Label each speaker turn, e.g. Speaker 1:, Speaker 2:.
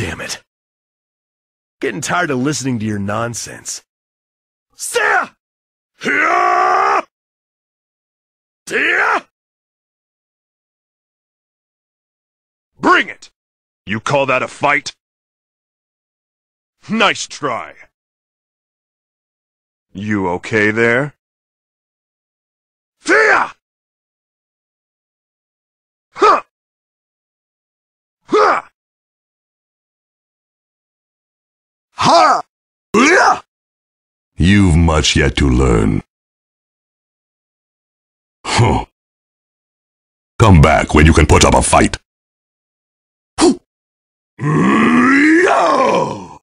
Speaker 1: damn it. Getting tired of listening to your nonsense. Sarah! Here! Sarah! Bring it! You call that a fight? Nice try. You okay there? Ha! Yeah! You've much yet to learn. Huh. Come back when you can put up a fight.